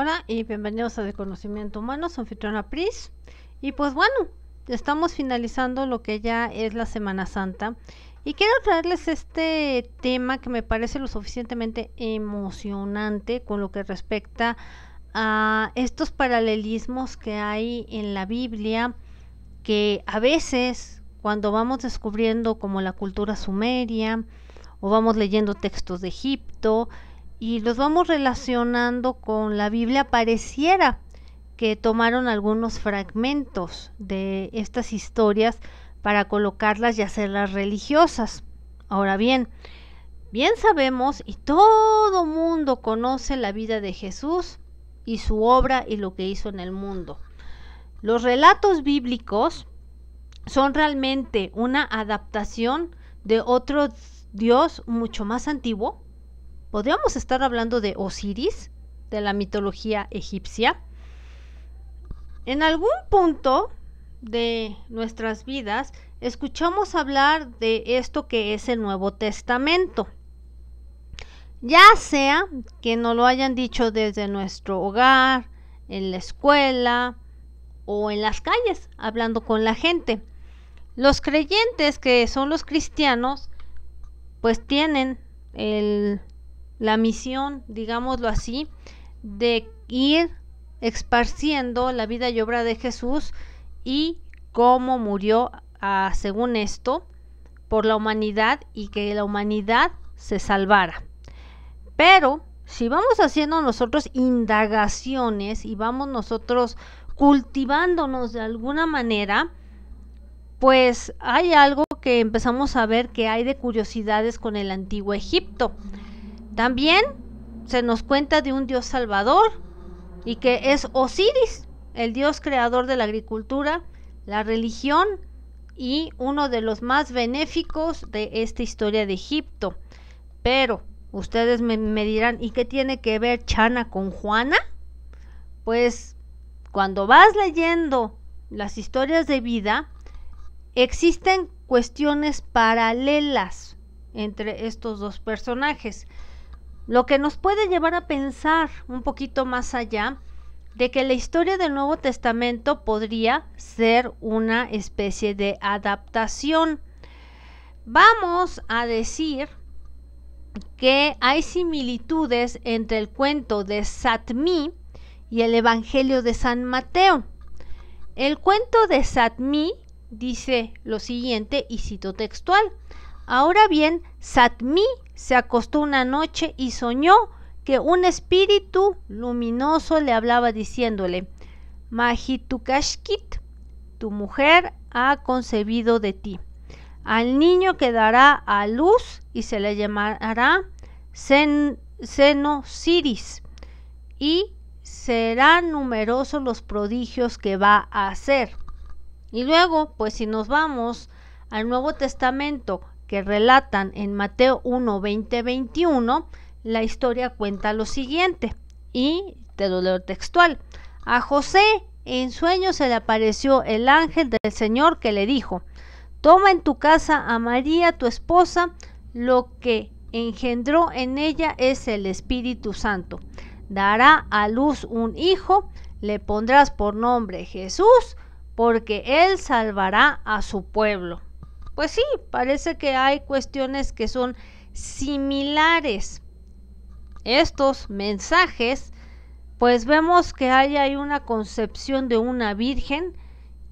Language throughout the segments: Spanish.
Hola y bienvenidos a Desconocimiento Humano, soy anfitriona Pris. Y pues bueno, estamos finalizando lo que ya es la Semana Santa. Y quiero traerles este tema que me parece lo suficientemente emocionante con lo que respecta a estos paralelismos que hay en la Biblia, que a veces cuando vamos descubriendo como la cultura sumeria o vamos leyendo textos de Egipto, y los vamos relacionando con la Biblia, pareciera que tomaron algunos fragmentos de estas historias para colocarlas y hacerlas religiosas. Ahora bien, bien sabemos y todo mundo conoce la vida de Jesús y su obra y lo que hizo en el mundo. Los relatos bíblicos son realmente una adaptación de otro Dios mucho más antiguo, ¿Podríamos estar hablando de Osiris, de la mitología egipcia? En algún punto de nuestras vidas escuchamos hablar de esto que es el Nuevo Testamento. Ya sea que nos lo hayan dicho desde nuestro hogar, en la escuela o en las calles, hablando con la gente. Los creyentes que son los cristianos, pues tienen el la misión, digámoslo así, de ir esparciendo la vida y obra de Jesús y cómo murió, ah, según esto, por la humanidad y que la humanidad se salvara. Pero si vamos haciendo nosotros indagaciones y vamos nosotros cultivándonos de alguna manera, pues hay algo que empezamos a ver que hay de curiosidades con el antiguo Egipto. También se nos cuenta de un dios salvador y que es Osiris, el dios creador de la agricultura, la religión y uno de los más benéficos de esta historia de Egipto. Pero ustedes me, dirán, ¿y qué tiene que ver Chana con Juana? Pues cuando vas leyendo las historias de vida, existen cuestiones paralelas entre estos dos personajes lo que nos puede llevar a pensar un poquito más allá de que la historia del Nuevo Testamento podría ser una especie de adaptación. Vamos a decir que hay similitudes entre el cuento de Satmi y el Evangelio de San Mateo. El cuento de Satmi dice lo siguiente, y cito textual, Ahora bien, Satmi se acostó una noche y soñó que un espíritu luminoso le hablaba diciéndole, Mahitukashkit, tu mujer ha concebido de ti. Al niño quedará a luz y se le llamará Senosiris y serán numerosos los prodigios que va a hacer. Y luego, pues si nos vamos al Nuevo Testamento que relatan en Mateo 1, 20, 21, la historia cuenta lo siguiente, y te lo textual. A José en sueño se le apareció el ángel del Señor que le dijo, toma en tu casa a María tu esposa, lo que engendró en ella es el Espíritu Santo. Dará a luz un hijo, le pondrás por nombre Jesús, porque él salvará a su pueblo pues sí, parece que hay cuestiones que son similares. Estos mensajes, pues vemos que hay, una concepción de una virgen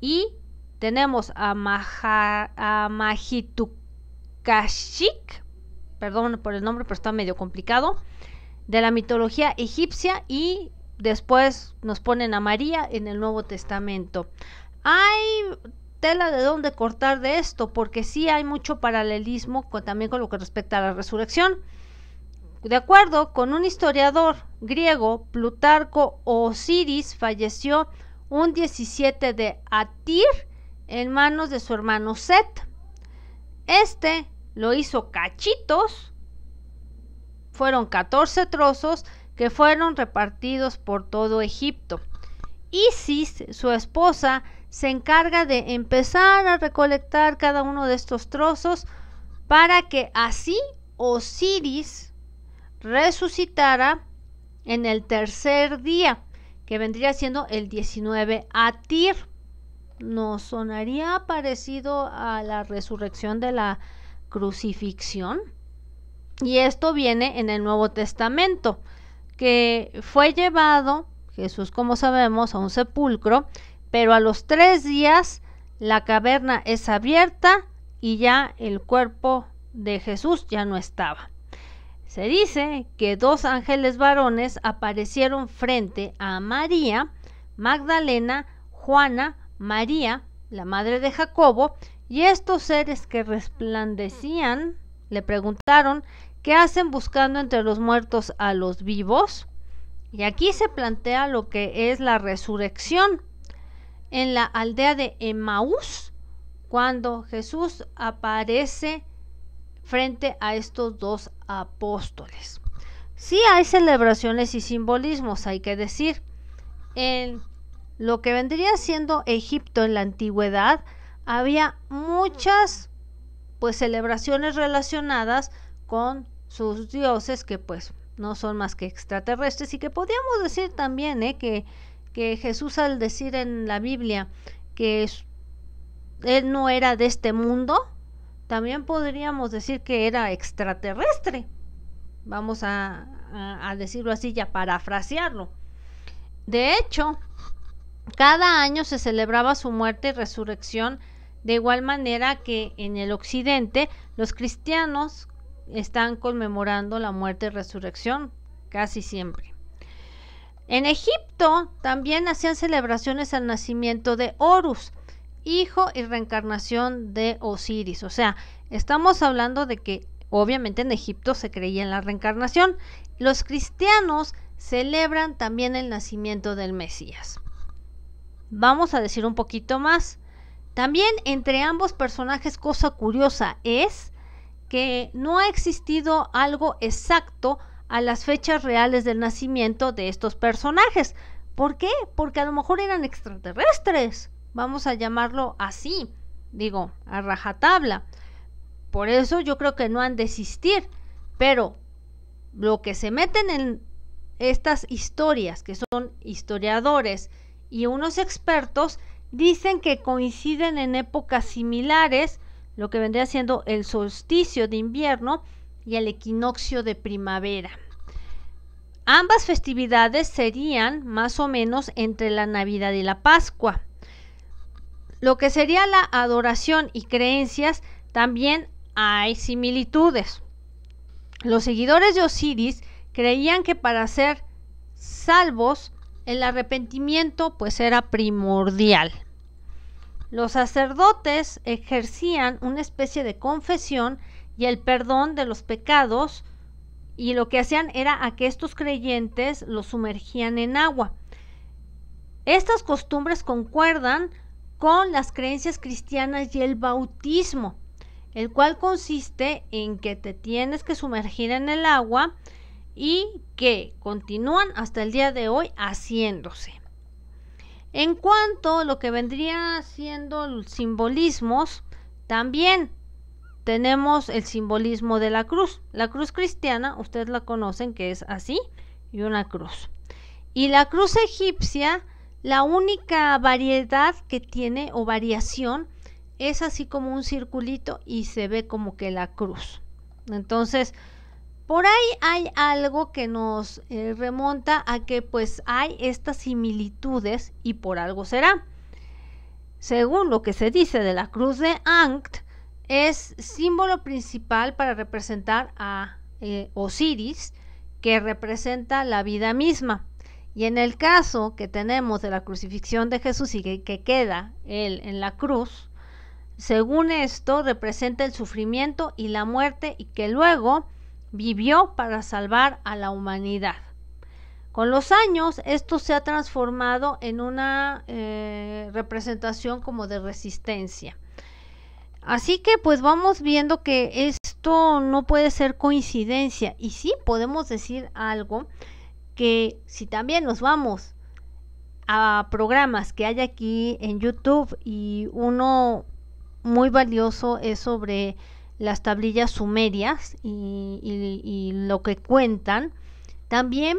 y tenemos a, a Mahitukashik, perdón por el nombre, pero está medio complicado, de la mitología egipcia y después nos ponen a María en el Nuevo Testamento. Hay de dónde cortar de esto, porque sí hay mucho paralelismo con, también con lo que respecta a la resurrección. De acuerdo con un historiador griego, Plutarco Osiris falleció un 17 de Atir en manos de su hermano Set. Este lo hizo cachitos, fueron 14 trozos que fueron repartidos por todo Egipto. Isis, su esposa, se encarga de empezar a recolectar cada uno de estos trozos para que así Osiris resucitara en el tercer día, que vendría siendo el 19 Atir. no sonaría parecido a la resurrección de la crucifixión? Y esto viene en el Nuevo Testamento, que fue llevado Jesús, como sabemos, a un sepulcro pero a los tres días la caverna es abierta y ya el cuerpo de Jesús ya no estaba. Se dice que dos ángeles varones aparecieron frente a María, Magdalena, Juana, María, la madre de Jacobo, y estos seres que resplandecían le preguntaron, ¿qué hacen buscando entre los muertos a los vivos? Y aquí se plantea lo que es la resurrección en la aldea de Emaús cuando Jesús aparece frente a estos dos apóstoles. Sí hay celebraciones y simbolismos, hay que decir. En lo que vendría siendo Egipto en la antigüedad, había muchas pues celebraciones relacionadas con sus dioses que pues no son más que extraterrestres y que podríamos decir también ¿eh? que que Jesús al decir en la Biblia que él no era de este mundo, también podríamos decir que era extraterrestre. Vamos a, decirlo así, ya parafrasearlo. De hecho, cada año se celebraba su muerte y resurrección de igual manera que en el occidente los cristianos están conmemorando la muerte y resurrección casi siempre. En Egipto también hacían celebraciones al nacimiento de Horus, hijo y reencarnación de Osiris. O sea, estamos hablando de que obviamente en Egipto se creía en la reencarnación. Los cristianos celebran también el nacimiento del Mesías. Vamos a decir un poquito más. También entre ambos personajes cosa curiosa es que no ha existido algo exacto a las fechas reales del nacimiento de estos personajes. ¿Por qué? Porque a lo mejor eran extraterrestres. Vamos a llamarlo así, digo, a rajatabla. Por eso yo creo que no han de existir. Pero lo que se meten en estas historias, que son historiadores y unos expertos, dicen que coinciden en épocas similares, lo que vendría siendo el solsticio de invierno y el equinoccio de primavera. Ambas festividades serían más o menos entre la Navidad y la Pascua. Lo que sería la adoración y creencias también hay similitudes. Los seguidores de Osiris creían que para ser salvos el arrepentimiento pues era primordial. Los sacerdotes ejercían una especie de confesión y el perdón de los pecados y lo que hacían era a que estos creyentes los sumergían en agua. Estas costumbres concuerdan con las creencias cristianas y el bautismo, el cual consiste en que te tienes que sumergir en el agua y que continúan hasta el día de hoy haciéndose. En cuanto a lo que vendría siendo los simbolismos, también tenemos el simbolismo de la cruz. La cruz cristiana, ustedes la conocen que es así y una cruz. Y la cruz egipcia, la única variedad que tiene o variación es así como un circulito y se ve como que la cruz. Entonces, por ahí hay algo que nos eh, remonta a que pues hay estas similitudes y por algo será. Según lo que se dice de la cruz de Ankh, es símbolo principal para representar a eh, Osiris, que representa la vida misma. Y en el caso que tenemos de la crucifixión de Jesús y que, queda él en la cruz, según esto representa el sufrimiento y la muerte y que luego vivió para salvar a la humanidad. Con los años esto se ha transformado en una eh, representación como de resistencia. Así que pues vamos viendo que esto no puede ser coincidencia y sí podemos decir algo que si también nos vamos a programas que hay aquí en YouTube y uno muy valioso es sobre las tablillas sumerias y, lo que cuentan, también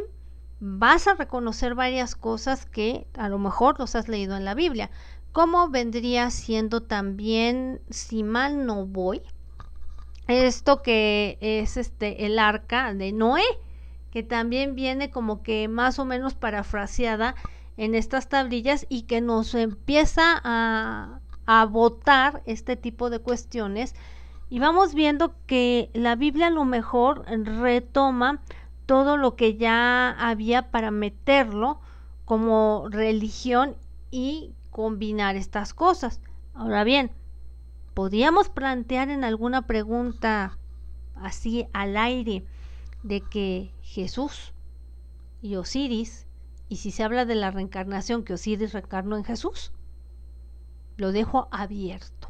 vas a reconocer varias cosas que a lo mejor los has leído en la Biblia. ¿Cómo vendría siendo también, si mal no voy, esto que es este el arca de Noé, que también viene como que más o menos parafraseada en estas tablillas y que nos empieza a, a votar este tipo de cuestiones. Y vamos viendo que la Biblia a lo mejor retoma todo lo que ya había para meterlo como religión y combinar estas cosas. Ahora bien, podríamos plantear en alguna pregunta así al aire de que Jesús y Osiris, y si se habla de la reencarnación, que Osiris reencarnó en Jesús, lo dejo abierto.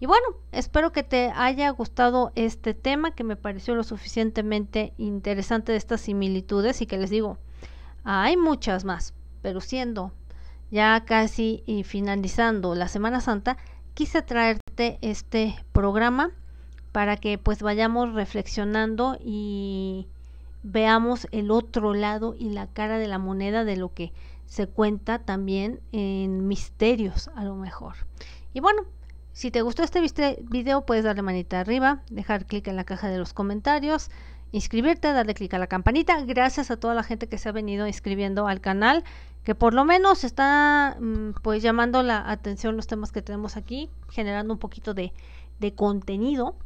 Y bueno, espero que te haya gustado este tema, que me pareció lo suficientemente interesante de estas similitudes y que les digo, hay muchas más, pero siendo ya casi finalizando la Semana Santa, quise traerte este programa para que pues vayamos reflexionando y veamos el otro lado y la cara de la moneda de lo que se cuenta también en misterios a lo mejor. Y bueno, si te gustó este video puedes darle manita arriba, dejar clic en la caja de los comentarios, inscribirte, darle clic a la campanita. Gracias a toda la gente que se ha venido inscribiendo al canal que por lo menos está mm, pues llamando la atención los temas que tenemos aquí, generando un poquito de, de contenido.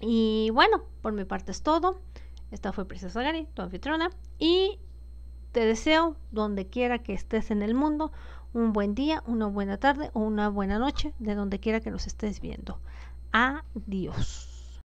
Y bueno, por mi parte es todo. Esta fue Princesa Gary, tu anfitriona. Y te deseo, donde quiera que estés en el mundo, un buen día, una buena tarde o una buena noche, de donde quiera que nos estés viendo. Adiós.